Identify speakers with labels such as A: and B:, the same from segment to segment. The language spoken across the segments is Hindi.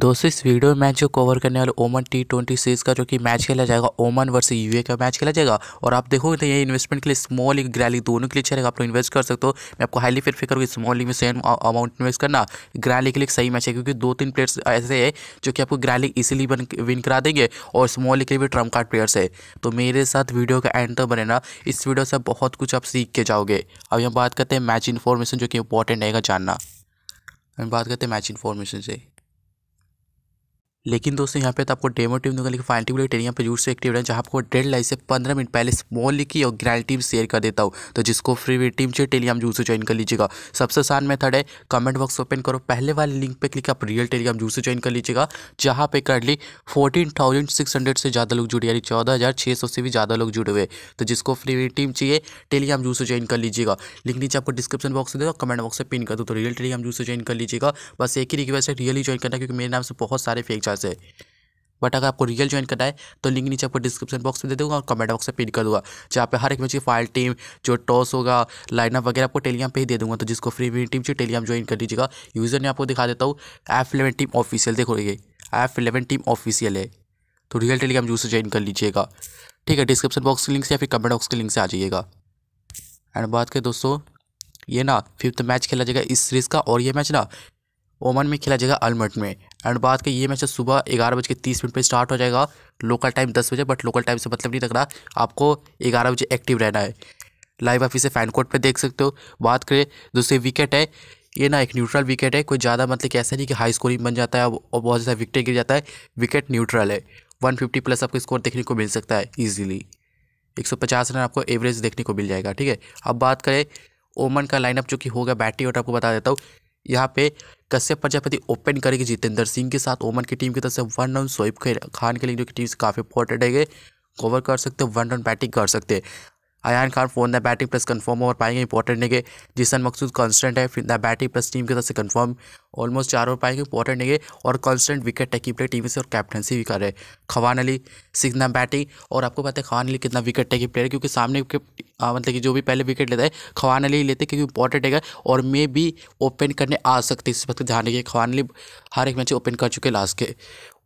A: दोस्तों इस वीडियो में मैच जो कवर करने वाले ओमन टी ट्वेंटी सीरीज़ का जो कि मैच खेला जाएगा ओमन वर्सेस यूए का मैच खेला जाएगा और आप देखो तो ये इन्वेस्टमेंट के लिए स्मॉल एक ग्रैली दोनों के लिए अच्छा रहेगा आप लोग इन्वेस्ट कर सकते हो मैं आपको हाईली फिर फिक्र स्मॉल में सेम अमाउंट इन्वेस्ट करना ग्रैली के लिए सही मैच है क्योंकि दो तीन प्लेयर्स ऐसे है जो कि आपको ग्रैली इसीलिए विन करा देंगे और स्मॉल के लिए भी ट्रम्प कार्ड प्लेयर्स है तो मेरे साथ वीडियो का एंड तक बने ना इस वीडियो से बहुत कुछ आप सीख के जाओगे अब यहाँ बात करते हैं मैच इन्फॉर्मेशन जो कि इंपॉर्टेंट रहेगा जानना हम बात करते हैं मैच इन्फॉर्मेशन से लेकिन दोस्तों यहाँ पे तो आपको डेमो टीम दूंगा लेकिन फाइनल टीम टेरिया पर जूर से एक्टिव है जहाँ आपको डेढ़ लाइफ से पंद्रह मिनट पहले स्मॉल की और ग्रैंड टीम शेयर कर देता हूँ तो जिसको फ्री वे टीम चाहिए टेलीग्राम जूर से ज्वाइन कर लीजिएगा सबसे आसान मेथड है कमेंट बॉक्स ओपन करो पहले वाले लिंक पर क्लिक आप रियल टेलीग्राम जूर से ज्वाइन कर लीजिएगा जहाँ पे करली फोर्टीन से ज़्यादा लोग जुड़े यानी चौदह से भी ज़्यादा लोग जुड़े हुए तो जिसको फ्री वे टीम चाहिए टेलीग्राम जूर से ज्वाइन कर लीजिएगा लिंक नीचे आपको डिस्क्रिप्शन बॉक्स देगा कमेंट बॉक्स से पिन कर दो तो रियल टेलीग्राम जूर से ज्वाइन कर लीजिएगा बस एक ही रिक्वेस्ट है रियली ज्वाइन करना क्योंकि मेरे नाम से बहुत सारे फेक तरीका से बट अगर आपको रियल ज्वाइन करना है तो लिंक नीचे आपको डिस्क्रिप्शन बॉक्स में दे दूंगा और कमेंट बॉक्स में पिन कर दूंगा जहाँ पे हर एक मैच की फाइल टीम जो टॉस होगा लाइनअप वगैरह आपको टेलीग्राम पे ही दे दूंगा तो जिसको फ्री में टीम चाहिए टेलीग्राम ज्वाइन कर लीजिएगा यूज़र ने आपको दिखा देता हूँ एफ इलेवन टीम ऑफिशियल देखो ये एफ इलेवन टीम ऑफिशियल है तो रियल टेलीग्राम यूज़र ज्वाइन कर लीजिएगा ठीक है डिस्क्रिप्शन बॉक्स की लिंक से या फिर कमेंट बॉक्स के लिंक से आ जाइएगा एंड बात करें दोस्तों ये ना फिफ्थ मैच खेला जाएगा इस सीरीज़ का और ये मैच ना ओमान में खेला जाएगा अलमट में एंड बात करें ये मैच तो सुबह ग्यारह बज के तीस मिनट पर स्टार्ट हो जाएगा लोकल टाइम दस बजे बट लोकल टाइम से मतलब नहीं लग रहा आपको ग्यारह बजे एक्टिव रहना है लाइव आप इसे फैन कोर्ट पर देख सकते हो बात करें दूसरी विकेट है ये ना एक न्यूट्रल विकेट है कोई ज़्यादा मतलब कि ऐसा नहीं कि हाई स्कोरिंग बन जाता है और बहुत ज़्यादा विकेट गिर जाता है विकेट न्यूट्रल है फिफ्टी प्लस आपको स्कोर देखने को मिल सकता है सौ पचास रन आपको एवरेज देखने को मिल जाएगा ठीक है अब बात करें ओमन का लाइनअप जो कि होगा बैटिंग और आपको बता देता हूँ यहाँ पे कश्यप प्रजापति ओपन करेगी जितेंद्र सिंह के साथ ओमन की टीम की तरफ से वन रन सोइब खान के लिए जो कि टीम काफ़ी इंपॉर्टेंट है कवर कर सकते हैं वन रन बैटिंग कर सकते हैं आयान खान फोन द बैटिंग प्लस कंफर्म ओवर पाएंगे इंपॉर्टेंट है जिसन मकसूद कॉन्स्टेंट है फिर द बैटिंग प्लस टीम की तरफ से कंफर्म ऑलमोस्ट चार ओवर पाएंगे इंपॉर्टेंट है और constant wicket taking player team से और कैप्टनसी भी कर रहे खवान अली सिक्स द बैटिंग और आपको पता है खवान अली कितना विकेट टेकिंग प्लेयर क्योंकि सामने मतलब कि जो भी पहले विकेट लेता है खवान अली लेते क्योंकि इंपॉर्टेंट है और मे भी ओपन करने आ सकते इस वक्त ध्यान रखिए खवान अली हर एक मैच ओपन कर चुके लास्ट के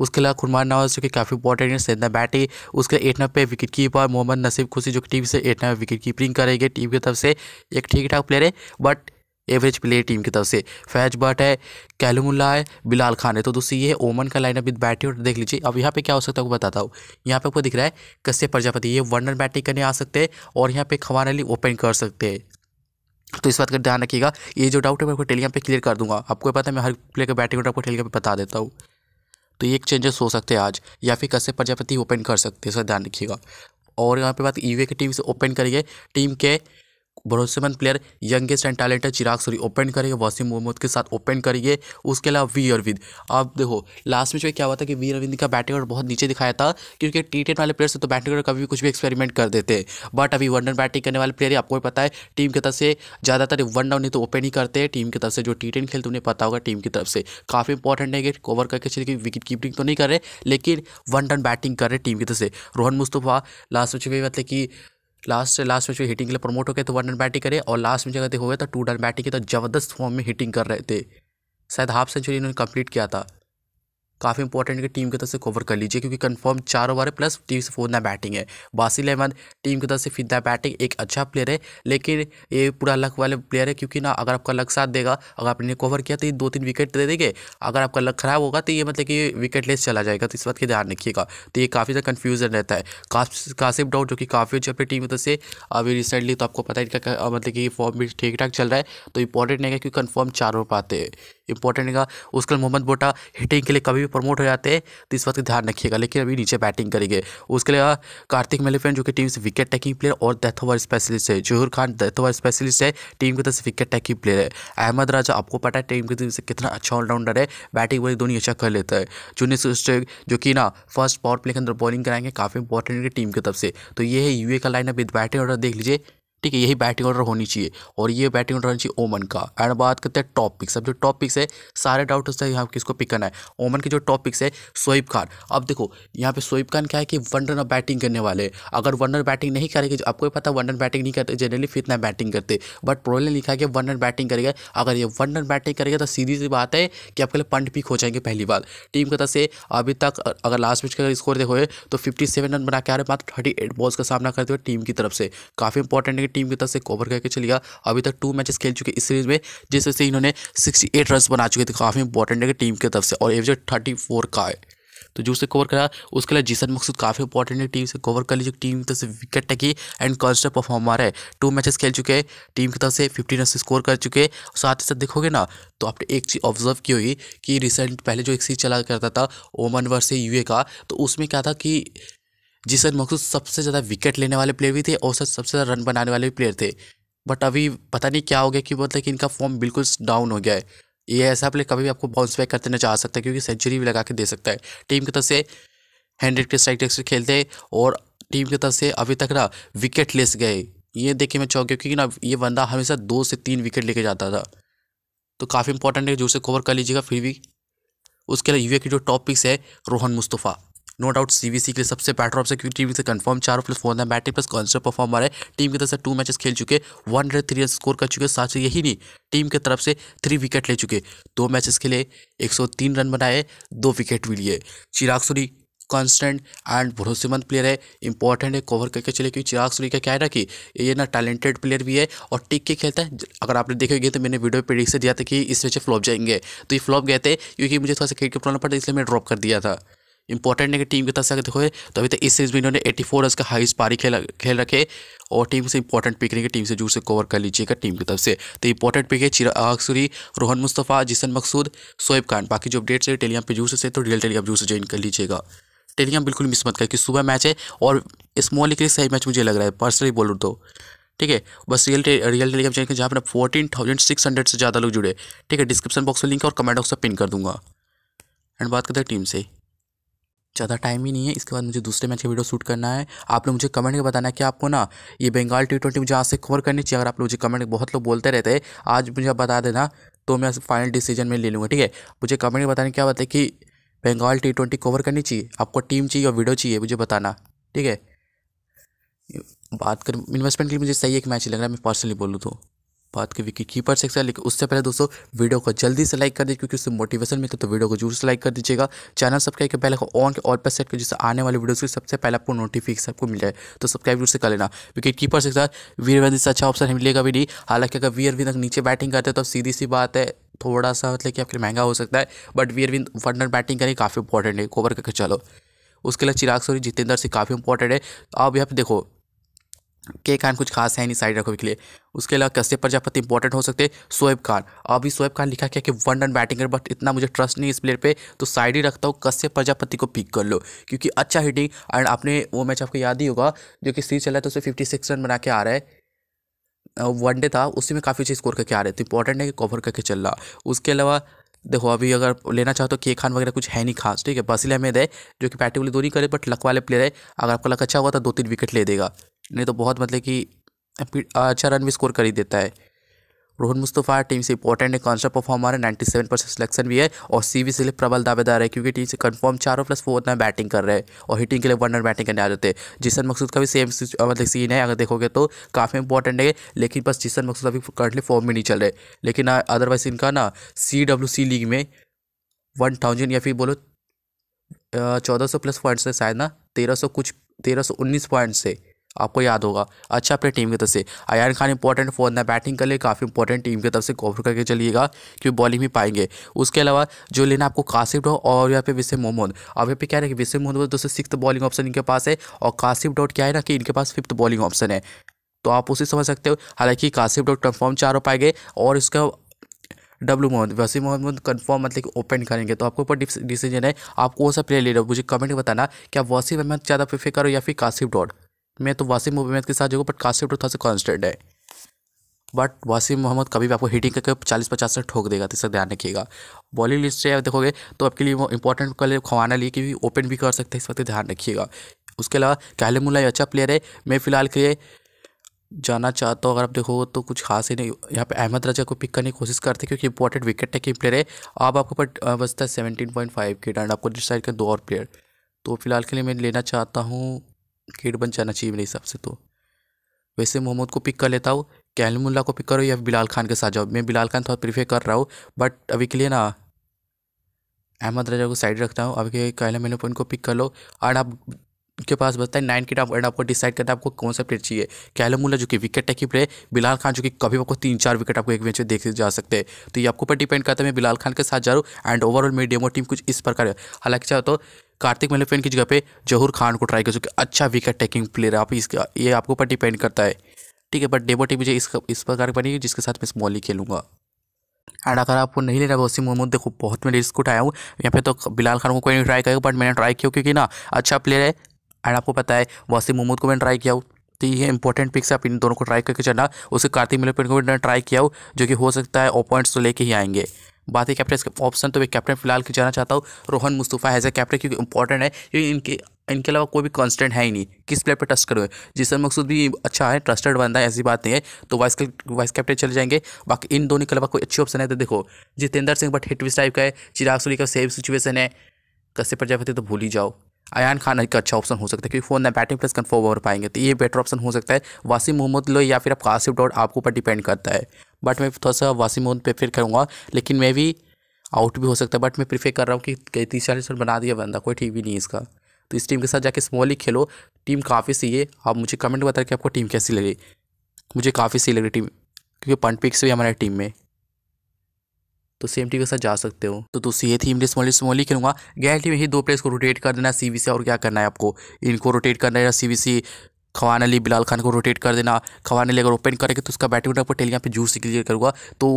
A: उसके अलावा खुरमान नवाज जो कि काफ़ी इंपॉर्टेंट है सैदना बैटी उसके एट नंबर पे विकेट कीपर मोहम्मद नसीब खुशी जो कि टीम से एट नंबर विकेट कीपिंग करेंगे टीम की तरफ से एक ठीक ठाक प्लेयर है बट एवरेज प्लेयर टीम की तरफ से फैज भट्ट है कैलमुल्ला है बिलाल खान है तो दोस्तों ये ओमन का लाइनअप विद बैटिंग और देख लीजिए अब यहाँ पे क्या हो सकता है वो बताता हूँ यहाँ पे आपको दिख रहा है कश्यप प्रजापति ये वनडर बैटिंग करने आ सकते हैं और यहाँ पे खवान अली ओपन कर सकते हैं तो इस बात का ध्यान रखिएगा ये जो डाउट है मैं आपको टेलीग्राम पर क्लियर कर दूंगा आपको पता है मैं हर प्लेयर का बैटिंग आपको टेलीग्राम पर बता देता हूँ तो ये चेंजेस हो सकते हैं आज या फिर कैसे प्रजापति ओपन कर सकते हैं सर ध्यान रखिएगा और यहाँ पे बात ईवे की टीम से ओपन करिए टीम के भरोसेमंद player youngest and talented Chirag Suri open करेंगे वसीम मोहम्मद के साथ ओपन करेंगे उसके अलावा वी अरविंद अब देखो लास्ट मैच में क्या हुआ था कि वी अरविंद का बैटिंग और बहुत नीचे दिखाया था क्योंकि टी टेन वाले प्लेयर से तो बैटिंग और कभी कुछ भी एक्सपेरिमेंट कर देते हैं बट अभी वन डाउन बैटिंग करने वाले प्लेयर आपको भी पता है टीम की तरफ से ज़्यादातर वन डाउन नहीं तो ओपन ही करते हैं टीम की तरफ से जो टी टेन खेल तुमने पता होगा टीम की तरफ से काफ़ी इंपॉर्टेंट है कि कवर करके चलिए विकेट कीपिंग तो नहीं कर रहे लेकिन वन डाउन बैटिंग कर रहे टीम की तरफ से रोहन मुस्तफ़ा लास्ट मैच में मतलब कि लास्ट लास्ट में जो हिटिंग के लिए प्रमोट हो गए तो वन रन बैटिंग करे और लास्ट मैच अगर देखोगे तो टू रन बैटिंग के तो जबरदस्त फॉर्म में हिटिंग कर रहे थे शायद हाफ सेंचुरी इन्होंने कंप्लीट किया था काफ़ी इंपॉर्टेंट कि टीम की तरफ से कवर कर लीजिए क्योंकि कन्फर्म चार ओवर है प्लस टीम से फोर ना बैटिंग है बासिल अहमद टीम की तरफ से फिर बैटिंग एक अच्छा प्लेयर है लेकिन ये पूरा लक वाले प्लेयर है क्योंकि ना अगर आपका लक साथ देगा अगर आपने कवर किया तो ये दो तीन विकेट दे देंगे अगर आपका लक खराब होगा तो ये मतलब कि विकेट लेस चला जाएगा तो इस बात का ध्यान रखिएगा तो ये काफ़ी ज़्यादा कन्फ्यूजन रहता है कासिफ डाउट जो कि काफ़ी अच्छा अपनी टीम की तरफ से अभी रिसेंटली तो आपको पता है इनका मतलब कि फॉर्म भी ठीक ठाक चल रहा है तो इंपॉर्टेंट नहीं है क्योंकि कन्फर्म चार ओवर पाते हैं इंपॉर्टेंट है उसका मोहम्मद बोटा हिटिंग के लिए कभी प्रमोट हो जाते हैं तो इस बात का ध्यान रखिएगा लेकिन अभी नीचे बैटिंग करेंगे उसके अलावा कार्तिक मेलिफेंट जो कि टीम से विकेट टेकिंग प्लेयर और डेथ ओवर स्पेशलिस्ट है Zahoor Khan death over specialist है टीम की तरफ से विकेट टेकिंग प्लेयर है अहमद राजा आपको पता है टीम की तरफ से कितना अच्छा ऑलराउंडर है बैटिंग वाली दोनों अच्छा कर लेता है जूनियर स्टेग जो कि ना फर्स्ट पावर प्ले के अंदर बॉलिंग कराएंगे काफ़ी इंपॉर्टेंट है टीम की तरफ से तो ये है यूए का लाइन विद बैटिंग ऑर्डर देख लीजिए ठीक है यही बैटिंग ऑर्डर होनी चाहिए और ये बैटिंग ऑर्डर होनी चाहिए ओमन का एंड बात करते हैं टॉपिक्स अब जो टॉपिक्स है सारे डाउट होते हैं यहाँ किसको पिक करना है ओमन के जो टॉपिक्स है शोएब खान अब देखो यहाँ पे शोएब खान क्या है कि वन रन बैटिंग करने वाले अगर वन रन बैटिंग नहीं करेंगे आपको पता वन रन बैटिंग नहीं करते जनरली फिर इतना बैटिंग करते बट प्रॉब्लम लिखा है कि वन रन बैटिंग करेगा अगर ये वन रन बैटिंग करेगा तो सीधी सी बात है कि आपके लिए पंड पिक हो जाएंगे पहली बार टीम की तरफ से अभी तक अगर लास्ट मैच का स्कोर देखो तो फिफ्टी रन बना के आ रहे मात्र थर्टी बॉल्स का सामना करते हुए टीम की तरफ से काफ़ी इंपॉर्टेंट है टीम की तरफ से कवर करके चली गया अभी तक टू मैचेस खेल चुके इस सीरीज में जिस वजह से इन्होंने सिक्सटी एट रन बना चुके थे काफ़ी इंपॉर्टेंट है टीम की तरफ से और एवज थर्टी फोर का है तो जो उसे कवर करा उसके लिए जीसन मकसूद काफ़ी इंपॉर्टेंट है टीम से कवर कर लीजिए टीम की तरफ से wicket taker and constant performer है टू मैचेस खेल चुके हैं टीम की तरफ से फिफ्टी रन स्कोर कर चुके हैं साथ ही साथ देखोगे ना तो आपने एक चीज़ ऑब्जर्व की हुई कि रिसेंट पहले जो एक सीरीज चला करता था ओमन वर्स से यूए का तो उसमें क्या था कि जिसन मकसूद सबसे ज़्यादा विकेट लेने वाले प्लेयर भी थे और सबसे ज़्यादा रन बनाने वाले भी प्लेयर थे बट अभी पता नहीं क्या हो गया कि मतलब कि इनका फॉर्म बिल्कुल डाउन हो गया है ये ऐसा प्लेयर कभी भी आपको बाउंस बैक करते ना चाह सकता है क्योंकि सेंचुरी भी लगा के दे सकता है टीम की तरफ से हंड्रेड के स्ट्राइक टेक्स खेलते और टीम की तरफ से अभी तक ना विकेट लेस गए ये देखिए मैं चौंक गया क्योंकि ना ये बंदा हमेशा दो से तीन विकेट लेके जाता था तो काफ़ी इंपॉर्टेंट है जो उसे कवर कर लीजिएगा फिर भी उसके अलावा यूए की जो टॉपिक्स है Rohan Mustafa no doubt CVC के लिए सबसे बेटर ऑप्शन क्योंकि टीम से कंफर्म चार प्लस फोन है बैटिंग प्लस कॉन्स्टेंट परफॉर्मर है टीम की तरफ से टू मैचेस खेल चुके वन हंड्रेड थ्री स्कोर कर चुके साथ ही यही नहीं टीम की तरफ से थ्री विकेट ले चुके दो मैचेस खेले एक सौ तीन रन बनाए दो विकेट भी लिए चिराग सूरी कॉन्स्टेंट एंड भरोसेमंद प्लेयर है इंपॉर्टेंट है कवर करके चले क्योंकि चिराग सूरी का क्या है ना कि ये ना टैलेंटेड प्लेयर भी है और टिक के खेलता है अगर आपने देखेंगे तो मैंने वीडियो पे से दिया था कि इस से फ्लॉप जाएंगे तो ये फ्लॉप गए थे क्योंकि मुझे थोड़ा सा क्रिकेट प्रॉब्लम पड़ता इसलिए मैं ड्रॉप कर दिया था इंपॉर्टेंट है कि टीम की तरफ से अगर देखो तो अभी तक इस सीरीज में इन्होंने 84 फोर रन का हाई पारी खेल खेल रखे और टीम से इंपॉर्टेंट पिक रहेंगे टीम से जोर से कवर कर लीजिएगा टीम की तरफ से तो इंपॉर्टेंट पिक है सूरी रोहन मुस्तफ़ा जिसन मकसूद सोएब खान बाकी जो अपडेट्स है टेलीग्राम पे जरूर से तो रियल टेलीग्राम जरूर से ज्वाइन कर लीजिएगा टेलीग्राम बिल्कुल मिस मत कर कि सुबह मैच है और स्मॉल लीग के लिए सही मैच मुझे लग रहा है पर्सनली बोलूँ तो ठीक है बस रियल टे, रियल टेलीग्राम चाहिए जहाँ पर फोर्टीन थाउजेंड सिक्स हंड्रेड से ज़्यादा लोग जुड़े ठीक है डिस्क्रिप्शन बॉक्स में लिंक और कमेंट बॉक्स में पिन कर दूंगा एंड बात करते हैं टीम से ज़्यादा टाइम ही नहीं है इसके बाद मुझे दूसरे मैच का वीडियो शूट करना है आप लोग मुझे कमेंट में बताना है कि आपको ना ये बंगाल टी ट्वेंटी मुझे आज से कवर करनी चाहिए अगर आप लोग मुझे कमेंट बहुत लोग बोलते रहते हैं आज मुझे बता देना तो मैं फाइनल डिसीजन में ले लूँगा ठीक है मुझे कमेंट में बताना क्या बताए कि बंगाल टी ट्वेंटी कवर करनी चाहिए आपको टीम चाहिए और वीडियो चाहिए मुझे बताना ठीक है बात कर इन्वेस्टमेंट के लिए मुझे सही एक मैच लग रहा है मैं पर्सनली बोलूँ तो बात की विकी कीपर से लेकिन उससे पहले दोस्तों वीडियो को जल्दी से लाइक कर दीजिए क्योंकि उससे मोटिवेशन मिलता है तो वीडियो को जरूर से लाइक कर दीजिएगा चैनल सब्सक्राइब के पहले ऑन के और पर सेट कर जिससे आने वाले वीडियो की सबसे पहले आपको नोटिफिकेशन आपको मिल जाए तो सब्सक्राइब जरूर से कर लेना विकेट कीपर से वीरविंद से अच्छा ऑप्शन मिलेगा भी नहीं हालांकि अगर वीरविंद नीचे बैटिंग करते हैं तो सीधी सी बात है थोड़ा सा मतलब कि आपके महंगा हो सकता है बट वीर वीरविंद वनडर बैटिंग करनी काफ़ी इंपॉर्टेंट है कोवर करके चलो उसके लिए चिराग सोरी जितेंद्र सिंह काफ़ी इंपॉर्टेंट है अब यहाँ पे देखो के खान कुछ खास है नहीं साइड रखो के लिए उसके अलावा कश्यप प्रजापति इंपॉर्टेंट हो सकते सोएब खान अभी सोएब खान लिखा क्या कि वन रन बैटिंग कर बट इतना मुझे ट्रस्ट नहीं इस प्लेयर पे तो साइड ही रखता हूँ कश्यप प्रजापति को पिक कर लो क्योंकि अच्छा हिटिंग एंड आपने वो मैच आपको याद ही होगा जो कि सीरीज चला है तो उसे फिफ्टी सिक्स रन बना के आ रहा है वनडे था उसी में काफ़ी अच्छे स्कोर करके आ रहे थे इंपॉर्टेंट तो है कि कवर करके चल रहा उसके अलावा देखो अभी अगर लेना चाहो तो के खान वगैरह कुछ है नहीं खास ठीक है बसिल अहमद है जो कि बैटिंग वाली दो नहीं करे बट लक वाले प्लेयर है अगर आपका लक अच्छा हुआ तो दो तीन विकेट ले देगा नहीं तो बहुत मतलब कि अच्छा रन भी स्कोर कर ही देता है रोहन मुस्तफ़ा टीम से इंपॉर्टेंट है सा परफॉर्मर है नाइन्टी सेवन परसेंट सिलेक्शन भी है और सी सीवी से लिए प्रबल दावेदार है क्योंकि टीम से कंफर्म चारों प्लस फोर उतना बैटिंग कर रहे हैं और हिटिंग के लिए वन रन बैटिंग करने आ जाते हैं जिसन मकसूद का भी सेम मतलब सीन है अगर देखोगे तो काफ़ी इंपॉर्टेंट है लेकिन बस जिसन मकसूद अभी करंटली फॉर्म में नहीं चल रहे लेकिन अदरवाइज इनका ना सी डब्ल्यू सी लीग में वन थाउजेंड या फिर बोलो चौदह सौ प्लस पॉइंट्स है शायद ना तेरह सौ कुछ तेरह सौ उन्नीस पॉइंट्स है आपको याद होगा अच्छा अपने टीम की तरफ से अयान खान इंपॉर्टेंट फोन ना बैटिंग कर ले काफ़ी इंपॉर्टेंट टीम की तरफ से कवर करके चलिएगा कि बॉलिंग भी पाएंगे उसके अलावा जो लेना आपको कासिफ डॉट और यहाँ पे विसे मोहम्मद अब यहाँ पे क्या है कि विसे मोहम्मद दोस्तों सिक्स बॉलिंग ऑप्शन इनके पास है और कासिफ डॉट क्या है ना कि इनके पास फिफ्थ बॉलिंग ऑप्शन है तो आप उसे समझ सकते हो हालांकि कासिफ डॉट कन्फर्म चार हो पाएंगे और इसका डब्लू मोहम्मद वसीम मोहम्मद कंफर्म मतलब कि ओपन करेंगे तो आपके ऊपर डिसीजन है आप कौन सा प्लेयर ले रहे हो मुझे कमेंट में बताना क्या वसीम अहमद ज़्यादा प्रेफर करो या फिर कासिफ डॉट में तो वासिम मोहम्मद के साथ जो बट से थोड़ा सा कॉन्स्टेंट है बट वासिम मोहम्मद कभी भी आपको हिटिंग करके चालीस पचास से ठोक देगा तो इसका ध्यान रखिएगा बॉलिंग लिस्ट से आप देखोगे तो आपके लिए वो इंपॉर्टेंट कल खवाना लिए कि भी ओपन भी कर सकते हैं इस वक्त ध्यान रखिएगा उसके अलावा कहले मुला अच्छा प्लेयर है मैं फिलहाल के लिए जाना चाहता हूँ अगर आप देखो तो कुछ खास ही नहीं यहाँ पे अहमद राजा को पिक करने की कोशिश करते हैं क्योंकि इंपॉर्टेंट विकेट टेकिंग प्लेयर है अब आपके ऊपर बचता है सेवनटीन पॉइंट फाइव के डांड आपको डिसाइड कर दो और प्लेयर तो फिलहाल के लिए मैं लेना चाहता हूँ किट बन जाना चाहिए मेरे हिसाब से तो वैसे मोहम्मद को पिक कर लेता हूँ कैलमुल्ला को पिक करो या बिलाल खान के साथ जाओ मैं बिलाल खान थोड़ा प्रीफेयर कर रहा हूँ बट अभी के लिए ना अहमद रजा को साइड रखता हूँ अभी के कहला मैंने को पिक कर लो और आप के पास बचता है नाइन किट आप एंड आपको डिसाइड करना है आपको कौन सा प्लेयर चाहिए कैलमुल्ला जो कि wicket taker player Bilal Khan जो कि कभी आपको तीन चार विकेट आपको एक मैच में देखे जा सकते हैं तो ये आपको ऊपर डिपेंड करता है मैं बिलाल खान के साथ जा रहा हूँ एंड ओवरऑल मेरी डेमो टीम कुछ इस प्रकार है हालांकि चाहो तो कार्तिक मेलेफेन की जगह पे जहूर खान को ट्राई कर सकते अच्छा विकेट टेकिंग प्लेयर है आप इसका ये आपके ऊपर डिपेंड करता है ठीक है बट डेमो टीम मुझे इस इस प्रकार की बनेगी जिसके साथ मैं स्मॉल ही खेलूँगा एंड अगर आपको नहीं लेना वसीम मोहम्मद देखो बहुत मैं रिस्क उठाया हूँ यहाँ पे तो बिलाल खान को कोई नहीं ट्राई करेगा बट मैंने ट्राई किया क्योंकि ना अच्छा प्लेयर है एंड आपको पता है वसीम मोहम्मद को मैंने ट्राई किया हूँ तो ये इंपॉर्टेंट पिक्स आप इन दोनों को ट्राई करके चलना उसे कार्तिक मिलोपेन को भी ट्राई किया हो जो कि हो सकता है ओपॉइंट्स पॉइंट्स तो लेके ही आएंगे बात है कैप्टन ऑप्शन तो मैं कैप्टन फिलहाल की जाना चाहता हूँ Rohan Mustafa as a captain क्योंकि इंपॉर्टेंट है क्योंकि इनके इनके अलावा कोई भी कॉन्स्टेंट है ही नहीं किस प्लेयर पर ट्रस्ट करोगे जिसन मकसूद भी अच्छा है ट्रस्टेड बंदा है ऐसी बात नहीं है तो वाइस वाइस कैप्टन चले जाएंगे बाकी इन दोनों के अलावा कोई अच्छी ऑप्शन है तो देखो जितेंद्र सिंह बट हिटविस टाइप का है चिराग सूरी का सेम सिचुएशन है कश्यप प्रजापति तो भूल ही जाओ अयान खान एक अच्छा ऑप्शन हो सकता है क्योंकि फोन ना बैटिंग प्लस कन्फर्म हो पाएंगे तो ये बेटर ऑप्शन हो सकता है वासी मोहम्मद लो या फिर आप कासिफ डॉट आपके ऊपर डिपेंड करता है बट मैं थोड़ा सा वासी मोहम्मद प्रेफर करूँगा लेकिन मैं भी आउट भी हो सकता है बट मैं प्रीफेयर कर रहा हूँ कि तीस चालीस रन बना दिया बंदा कोई ठीक भी नहीं इसका तो इस टीम के साथ जाके स्मॉल ही खेलो टीम काफ़ी सी है आप मुझे कमेंट बता कि आपको टीम कैसी लगी मुझे काफ़ी सी लगी टीम क्योंकि पंट पिक्स भी हमारे टीम में तो सेम टीम के साथ जा सकते हो तो दोस्तों ये थीम इमली स्मॉली स्मॉली खेलूंगा गैरटी में ही दो प्लेयर्स को रोटेट कर देना सी से और क्या करना है आपको इनको रोटेट करना है सी सी खवान अली बिलाल खान को रोटेट कर देना खवान अली अगर ओपन करेंगे तो उसका बैटिंग आपको टेलियाँ पे जूस क्लियर करूँगा तो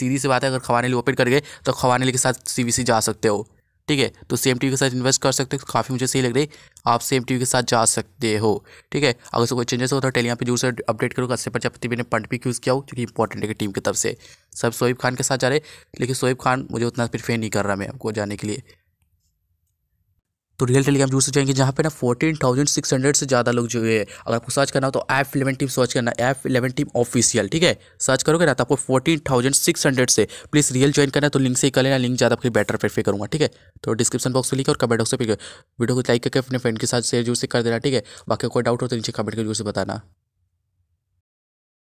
A: सीधी सी बात है अगर खवान अली ओपन करेंगे तो खवान अली के साथ सी जा सकते हो ठीक है तो सेम टी के साथ इन्वेस्ट कर सकते हो काफ़ी मुझे सही लग रही है आप सेम टी के साथ जा सकते हो ठीक है अगर उसको कोई चेंजेस हो तो टेली यहाँ पे जरूर से अपडेट करो कस्से प्रजापति मैंने पंट भी यूज़ किया हो क्योंकि इंपॉर्टेंट है कि टीम की तरफ से सब शोएब खान के साथ जा रहे लेकिन शोएब खान मुझे उतना प्रिफेयर नहीं कर रहा मैं आपको जाने के लिए तो रियल टेलीग्राम जरूर से जाएंगे जहाँ पे ना फोर्टीन थाउजेंड सिक्स हंड्रेड से ज़्यादा लोग जो है अगर आपको सर्च करना हो तो ऐप इलेवन टीम सर्च करना ऐप इलेवन टीम ऑफिशियल ठीक है सर्च करोगे ना तो आपको फोर्टीन थाउजेंड सिक्स हंड्रेड से प्लीज़ रियल ज्वाइन करना है तो लिंक से ही कर लेना लिंक ज़्यादा आपके बेटर प्रेफर करूँगा ठीक है तो डिस्क्रिप्शन बॉक्स में लिखे और कमेंट बॉक्स पे वीडियो को लाइक करके अपने फ्रेंड के साथ शेयर जूस से कर देना ठीक है बाकी कोई डाउट हो तो नीचे कमेंट कर जूस से बताना